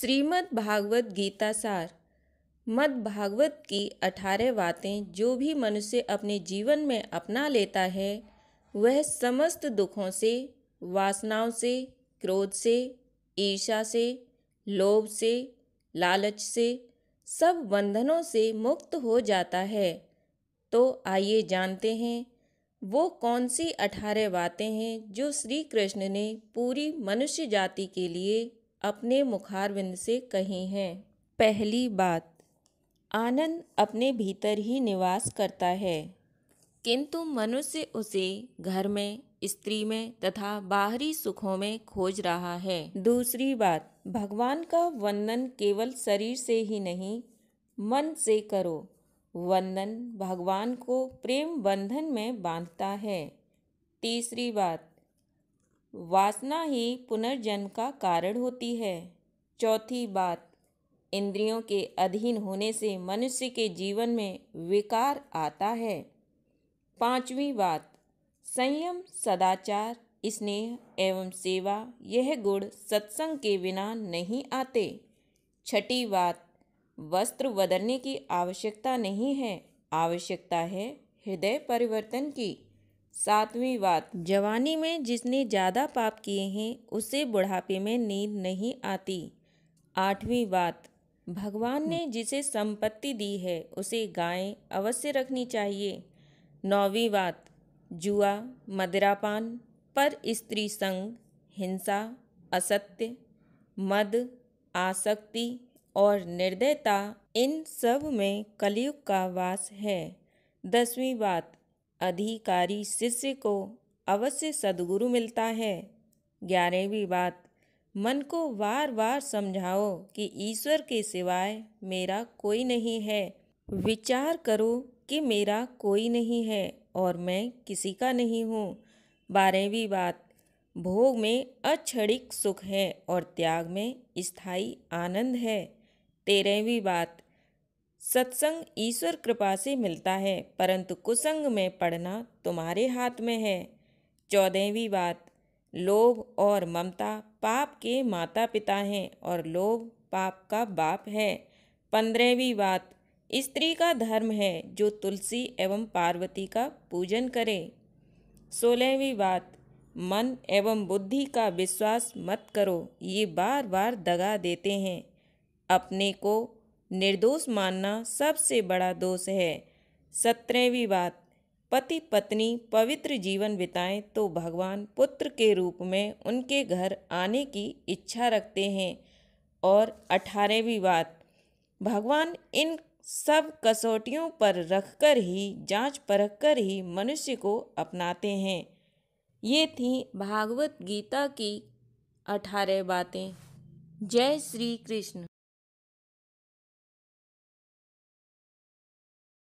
श्रीमद् भागवत गीता सार मद भागवत की अठारह बातें जो भी मनुष्य अपने जीवन में अपना लेता है वह समस्त दुखों से वासनाओं से क्रोध से ईर्षा से लोभ से लालच से सब बंधनों से मुक्त हो जाता है तो आइए जानते हैं वो कौन सी अठारह बातें हैं जो श्री कृष्ण ने पूरी मनुष्य जाति के लिए अपने मुखारविंद से कही हैं पहली बात आनंद अपने भीतर ही निवास करता है किंतु मनुष्य उसे घर में स्त्री में तथा बाहरी सुखों में खोज रहा है दूसरी बात भगवान का वंदन केवल शरीर से ही नहीं मन से करो वंदन भगवान को प्रेम बंधन में बांधता है तीसरी बात वासना ही पुनर्जन्म का कारण होती है चौथी बात इंद्रियों के अधीन होने से मनुष्य के जीवन में विकार आता है पांचवी बात संयम सदाचार स्नेह एवं सेवा यह गुण सत्संग के बिना नहीं आते छठी बात वस्त्र बदलने की आवश्यकता नहीं है आवश्यकता है हृदय परिवर्तन की सातवीं बात जवानी में जिसने ज़्यादा पाप किए हैं उसे बुढ़ापे में नींद नहीं आती आठवीं बात भगवान ने जिसे संपत्ति दी है उसे गायें अवश्य रखनी चाहिए नौवीं बात जुआ मदिरापान पर स्त्री संग हिंसा असत्य मद आसक्ति और निर्दयता इन सब में कलयुग का वास है दसवीं बात अधिकारी शिष्य को अवश्य सदगुरु मिलता है ग्यारहवीं बात मन को बार बार समझाओ कि ईश्वर के सिवाय मेरा कोई नहीं है विचार करो कि मेरा कोई नहीं है और मैं किसी का नहीं हूँ बारहवीं बात भोग में अक्षणिक सुख है और त्याग में स्थायी आनंद है तेरहवीं बात सत्संग ईश्वर कृपा से मिलता है परंतु कुसंग में पढ़ना तुम्हारे हाथ में है चौदहवीं बात लोभ और ममता पाप के माता पिता हैं और लोभ पाप का बाप है पंद्रहवीं बात स्त्री का धर्म है जो तुलसी एवं पार्वती का पूजन करे सोलहवीं बात मन एवं बुद्धि का विश्वास मत करो ये बार बार दगा देते हैं अपने को निर्दोष मानना सबसे बड़ा दोष है सत्रहवीं बात पति पत्नी पवित्र जीवन बिताएं तो भगवान पुत्र के रूप में उनके घर आने की इच्छा रखते हैं और अठारहवीं बात भगवान इन सब कसौटियों पर रखकर ही जांच परख कर ही मनुष्य को अपनाते हैं ये थी भागवत गीता की अठारह बातें जय श्री कृष्ण